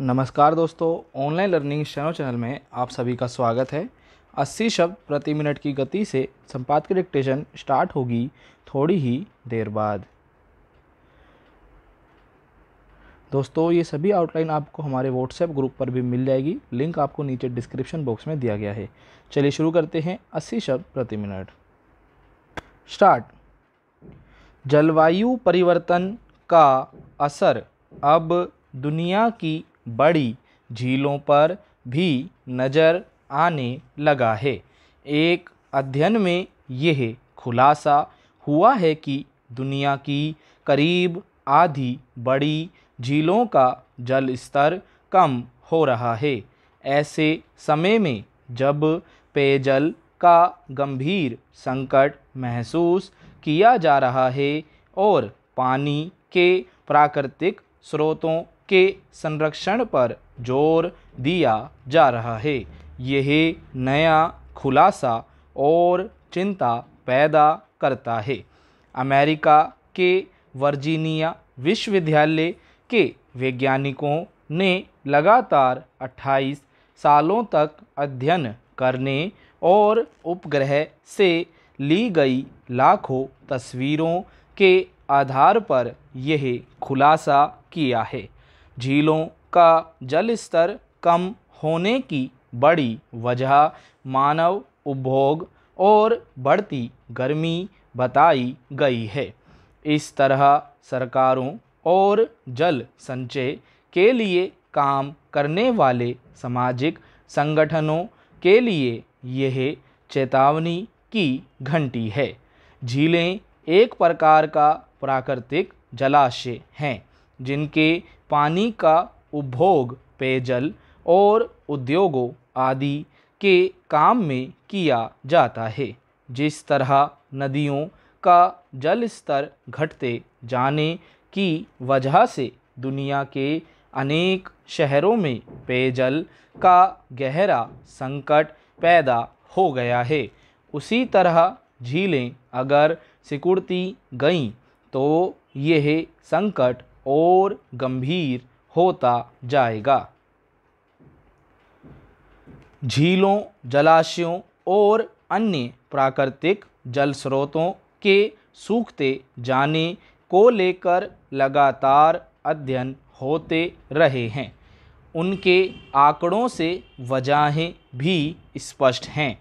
नमस्कार दोस्तों online learning शनो channel में आप सभी का स्वागत है 80 शब्द प्रति मिनट की गति से संपादक डिक्टेशन स्टार्ट होगी थोड़ी ही देर बाद दोस्तों ये सभी आउटलाइन आपको हमारे व्हाट्सएप ग्रुप पर भी मिल जाएगी लिंक आपको नीचे डिस्क्रिप्शन बॉक्स में दिया गया है चलिए शुरू करते हैं अस्सी शब्द प्रति मिनट स्टार्ट जलवायु परिवर्तन का असर अब दुनिया की बड़ी झीलों पर भी नज़र आने लगा है एक अध्ययन में यह खुलासा हुआ है कि दुनिया की करीब आधी बड़ी झीलों का जल स्तर कम हो रहा है ऐसे समय में जब पेयजल का गंभीर संकट महसूस किया जा रहा है और पानी के प्राकृतिक स्रोतों के संरक्षण पर जोर दिया जा रहा है यह नया खुलासा और चिंता पैदा करता है अमेरिका के वर्जीनिया विश्वविद्यालय के वैज्ञानिकों ने लगातार 28 सालों तक अध्ययन करने और उपग्रह से ली गई लाखों तस्वीरों के आधार पर यह खुलासा किया है झीलों का जल स्तर कम होने की बड़ी वजह मानव उपभोग और बढ़ती गर्मी बताई गई है इस तरह सरकारों और जल संचय के लिए काम करने वाले सामाजिक संगठनों के लिए यह चेतावनी की घंटी है झीलें एक प्रकार का प्राकृतिक जलाशय हैं जिनके पानी का उपभोग पेयजल और उद्योगों आदि के काम में किया जाता है जिस तरह नदियों का जल स्तर घटते जाने की वजह से दुनिया के अनेक शहरों में पेयजल का गहरा संकट पैदा हो गया है उसी तरह झीलें अगर सिकुड़ती गईं तो यह संकट और गंभीर होता जाएगा झीलों जलाशयों और अन्य प्राकृतिक जल स्रोतों के सूखते जाने को लेकर लगातार अध्ययन होते रहे हैं उनके आंकड़ों से वजहें भी स्पष्ट हैं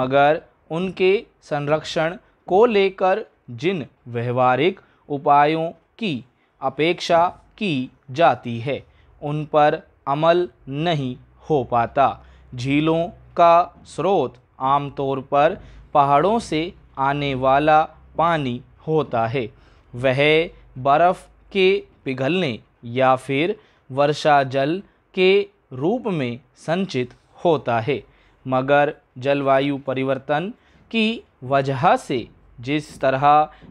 मगर उनके संरक्षण को लेकर जिन व्यवहारिक उपायों की अपेक्षा की जाती है उन पर अमल नहीं हो पाता झीलों का स्रोत आमतौर पर पहाड़ों से आने वाला पानी होता है वह बर्फ़ के पिघलने या फिर वर्षा जल के रूप में संचित होता है मगर जलवायु परिवर्तन की वजह से जिस तरह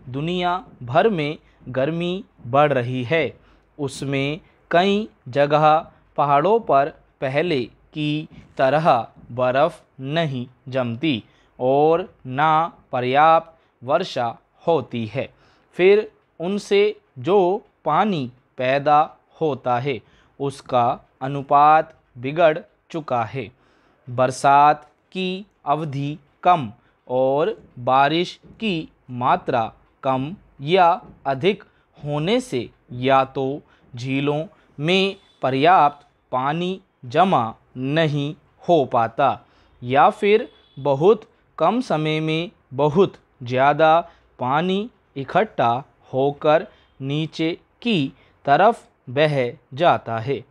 दुनिया भर में गर्मी बढ़ रही है उसमें कई जगह पहाड़ों पर पहले की तरह बर्फ़ नहीं जमती और ना पर्याप्त वर्षा होती है फिर उनसे जो पानी पैदा होता है उसका अनुपात बिगड़ चुका है बरसात की अवधि कम और बारिश की मात्रा कम या अधिक होने से या तो झीलों में पर्याप्त पानी जमा नहीं हो पाता या फिर बहुत कम समय में बहुत ज़्यादा पानी इकट्ठा होकर नीचे की तरफ बह जाता है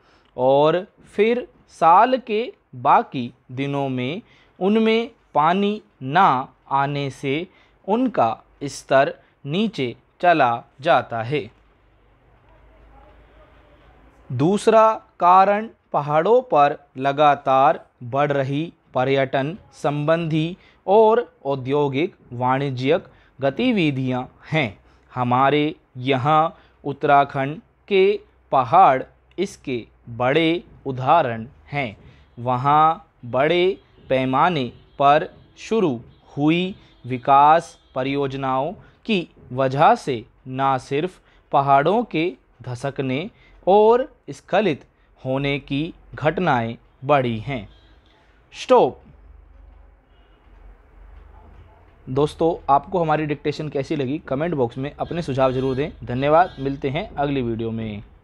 और फिर साल के बाकी दिनों में उनमें पानी ना आने से उनका स्तर नीचे चला जाता है दूसरा कारण पहाड़ों पर लगातार बढ़ रही पर्यटन संबंधी और औद्योगिक वाणिज्यिक गतिविधियां हैं हमारे यहाँ उत्तराखंड के पहाड़ इसके बड़े उदाहरण हैं वहाँ बड़े पैमाने पर शुरू हुई विकास परियोजनाओं की वजह से ना सिर्फ पहाड़ों के धसकने और स्खलित होने की घटनाएं बढ़ी हैं स्टोप दोस्तों आपको हमारी डिक्टेशन कैसी लगी कमेंट बॉक्स में अपने सुझाव जरूर दें धन्यवाद मिलते हैं अगली वीडियो में